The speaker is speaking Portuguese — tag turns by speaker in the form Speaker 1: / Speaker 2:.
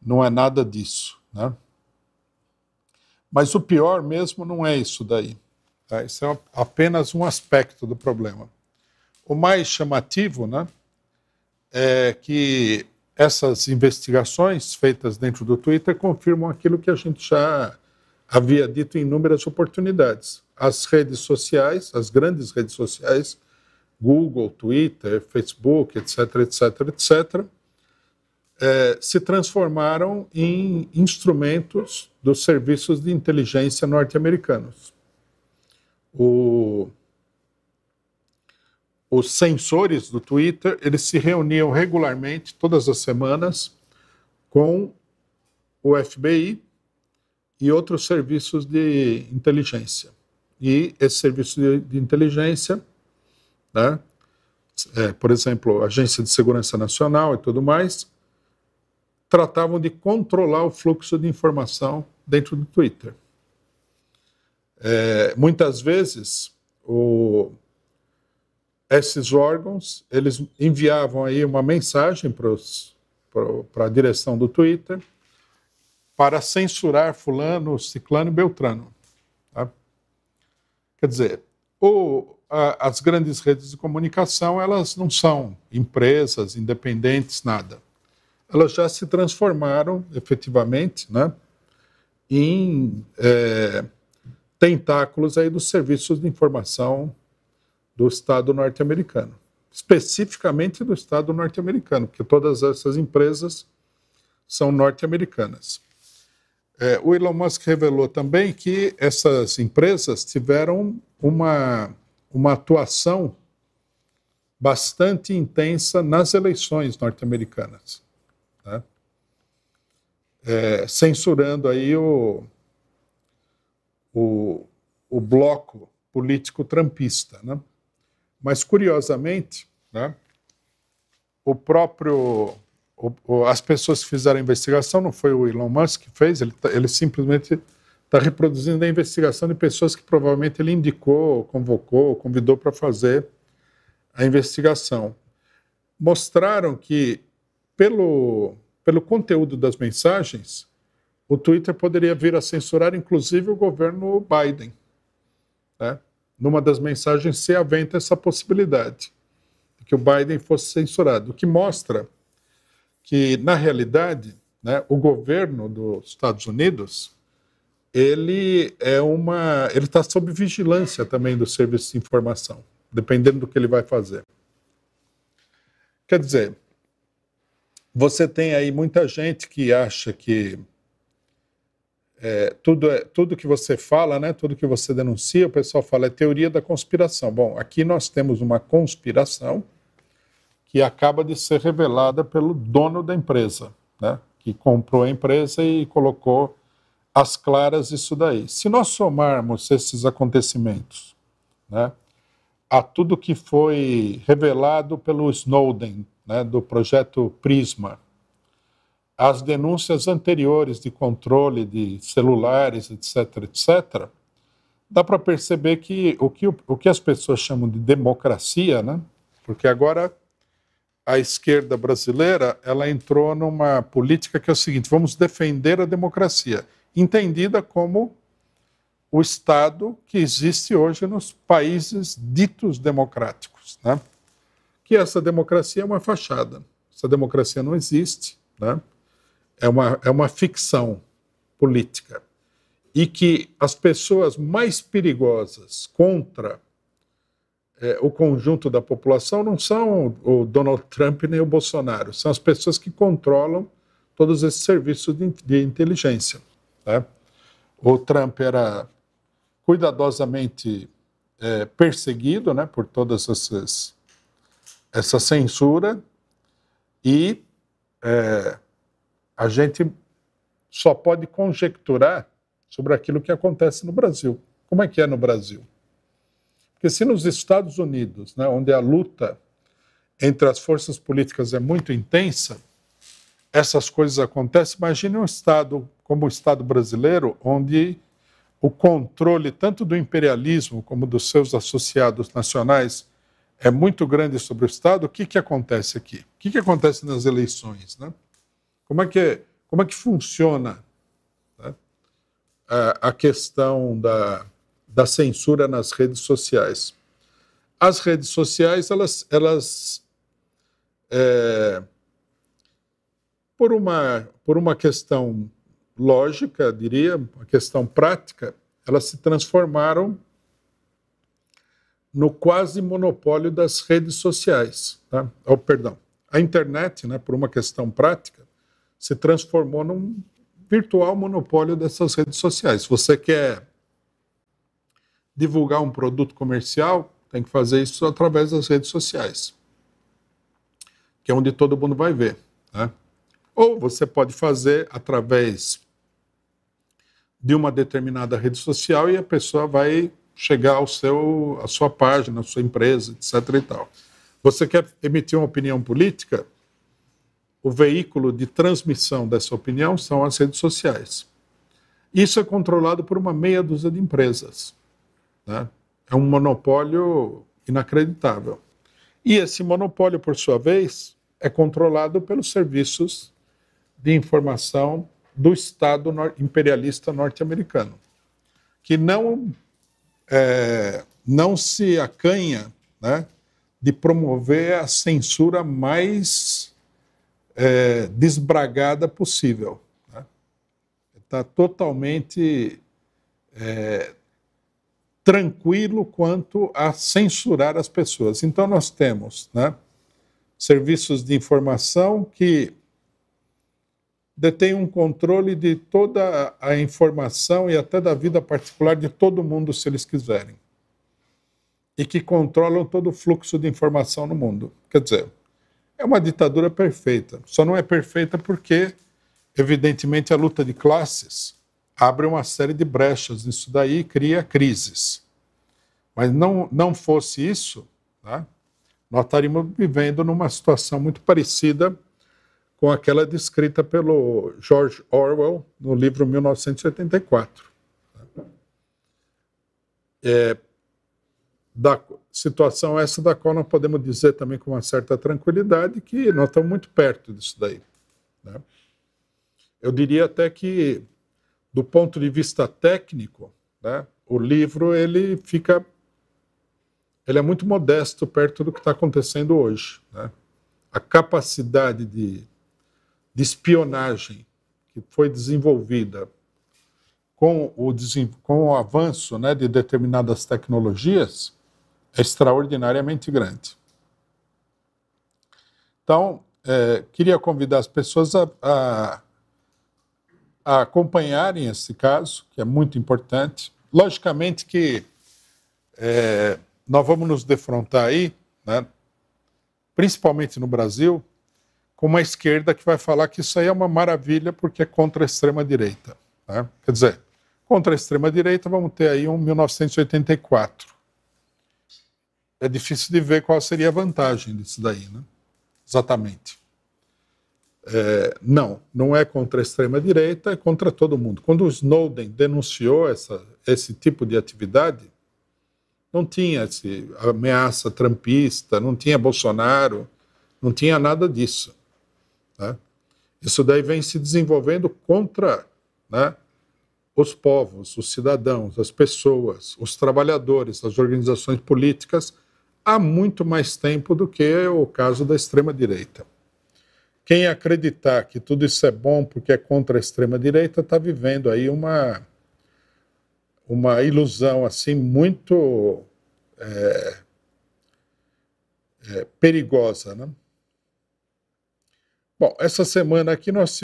Speaker 1: não é nada disso, né? Mas o pior mesmo não é isso daí. Tá? Isso é apenas um aspecto do problema. O mais chamativo, né, é que essas investigações feitas dentro do Twitter confirmam aquilo que a gente já havia dito em inúmeras oportunidades. As redes sociais, as grandes redes sociais, Google, Twitter, Facebook, etc, etc, etc, é, se transformaram em instrumentos dos serviços de inteligência norte-americanos. os sensores do Twitter eles se reuniam regularmente, todas as semanas, com o FBI e outros serviços de inteligência. E esse serviço de, de inteligência, né, é, por exemplo, Agência de Segurança Nacional e tudo mais, tratavam de controlar o fluxo de informação dentro do Twitter. É, muitas vezes, o, esses órgãos eles enviavam aí uma mensagem para a direção do Twitter para censurar fulano, ciclano e beltrano. Tá? Quer dizer, o, a, as grandes redes de comunicação elas não são empresas independentes, nada elas já se transformaram efetivamente né, em é, tentáculos aí dos serviços de informação do Estado norte-americano, especificamente do Estado norte-americano, porque todas essas empresas são norte-americanas. É, o Elon Musk revelou também que essas empresas tiveram uma, uma atuação bastante intensa nas eleições norte-americanas né? é, censurando aí o, o, o, bloco político trampista. Né? Mas, curiosamente, né, o próprio o, as pessoas que fizeram a investigação, não foi o Elon Musk que fez, ele, tá, ele simplesmente está reproduzindo a investigação de pessoas que provavelmente ele indicou, convocou, convidou para fazer a investigação. Mostraram que pelo, pelo conteúdo das mensagens, o Twitter poderia vir a censurar, inclusive, o governo Biden. Né? Numa das mensagens se aventa essa possibilidade de que o Biden fosse censurado, o que mostra que, na realidade, né, o governo dos Estados Unidos ele é uma ele está sob vigilância também do serviço de informação dependendo do que ele vai fazer quer dizer você tem aí muita gente que acha que é, tudo, é, tudo que você fala, né, tudo que você denuncia, o pessoal fala é teoria da conspiração. Bom, aqui nós temos uma conspiração que acaba de ser revelada pelo dono da empresa, né, que comprou a empresa e colocou às claras isso daí. Se nós somarmos esses acontecimentos né, a tudo que foi revelado pelo Snowden, né, do projeto Prisma, as denúncias anteriores de controle de celulares, etc., etc., dá para perceber que o, que o que as pessoas chamam de democracia, né, porque agora a esquerda brasileira ela entrou numa política que é o seguinte: vamos defender a democracia, entendida como o Estado que existe hoje nos países ditos democráticos. Né? que essa democracia é uma fachada. Essa democracia não existe, né? é, uma, é uma ficção política. E que as pessoas mais perigosas contra é, o conjunto da população não são o Donald Trump nem o Bolsonaro, são as pessoas que controlam todos esses serviços de, de inteligência. Né? O Trump era cuidadosamente é, perseguido né, por todas essas essa censura e é, a gente só pode conjecturar sobre aquilo que acontece no Brasil. Como é que é no Brasil? Porque se nos Estados Unidos, né, onde a luta entre as forças políticas é muito intensa, essas coisas acontecem. Imagine um Estado como o Estado brasileiro, onde o controle tanto do imperialismo como dos seus associados nacionais é muito grande sobre o Estado, o que, que acontece aqui? O que, que acontece nas eleições? Né? Como, é que, é, como é que funciona né? a, a, questão da, da censura nas redes sociais? As redes sociais, elas, elas é, por, uma, por uma questão lógica, diria, uma questão prática, elas se transformaram no quase monopólio das redes sociais. Tá? Oh, perdão. A internet, né, por uma questão prática, se transformou num virtual monopólio dessas redes sociais. Se você quer divulgar um produto comercial, tem que fazer isso através das redes sociais, que é onde todo mundo vai ver. Né? Ou você pode fazer através de uma determinada rede social e a pessoa vai chegar ao seu, à sua página, à sua empresa, etc. E tal. Você quer emitir uma opinião política? O veículo de transmissão dessa opinião são as redes sociais. Isso é controlado por uma meia dúzia de empresas. Né? É um monopólio inacreditável. E esse monopólio, por sua vez, é controlado pelos serviços de informação do Estado imperialista norte-americano, que não é, não se acanha né, de promover a censura mais é, desbragada possível. Está né? Tá totalmente é, tranquilo quanto a censurar as pessoas. Então, nós temos né, serviços de informação que detém um controle de toda a informação e até da vida particular de todo mundo, se eles quiserem. E que controlam todo o fluxo de informação no mundo. Quer dizer, é uma ditadura perfeita. Só não é perfeita porque, evidentemente, a luta de classes abre uma série de brechas nisso daí e cria crises. Mas não, não fosse isso, né, nós estaríamos vivendo numa situação muito parecida com aquela descrita pelo George Orwell no livro 1984. É, da situação essa da qual nós podemos dizer também com uma certa tranquilidade que nós estamos muito perto disso daí. Né? Eu diria até que, do ponto de vista técnico, né, o livro ele fica, ele é muito modesto perto do que está acontecendo hoje. Né? A capacidade de de espionagem que foi desenvolvida com o, com o avanço né, de determinadas tecnologias é extraordinariamente grande. Então, é, queria convidar as pessoas a, a, a acompanharem esse caso, que é muito importante. Logicamente que é, nós vamos nos defrontar aí, né, principalmente no Brasil, com uma esquerda que vai falar que isso aí é uma maravilha porque é contra a extrema-direita. Né? Quer dizer, contra a extrema-direita vamos ter aí um 1984. É difícil de ver qual seria a vantagem disso daí, né? Exatamente. É, não, não é contra a extrema-direita, é contra todo mundo. Quando o Snowden denunciou essa, esse tipo de atividade, não tinha esse, ameaça trampista, não tinha Bolsonaro, não tinha nada disso. Né? Isso daí vem se desenvolvendo contra né, os povos, os cidadãos, as pessoas, os trabalhadores, as organizações políticas há muito mais tempo do que o caso da extrema-direita. Quem acreditar que tudo isso é bom porque é contra a extrema-direita está vivendo aí uma, uma ilusão assim muito é, é, perigosa, né? Bom, essa semana aqui nós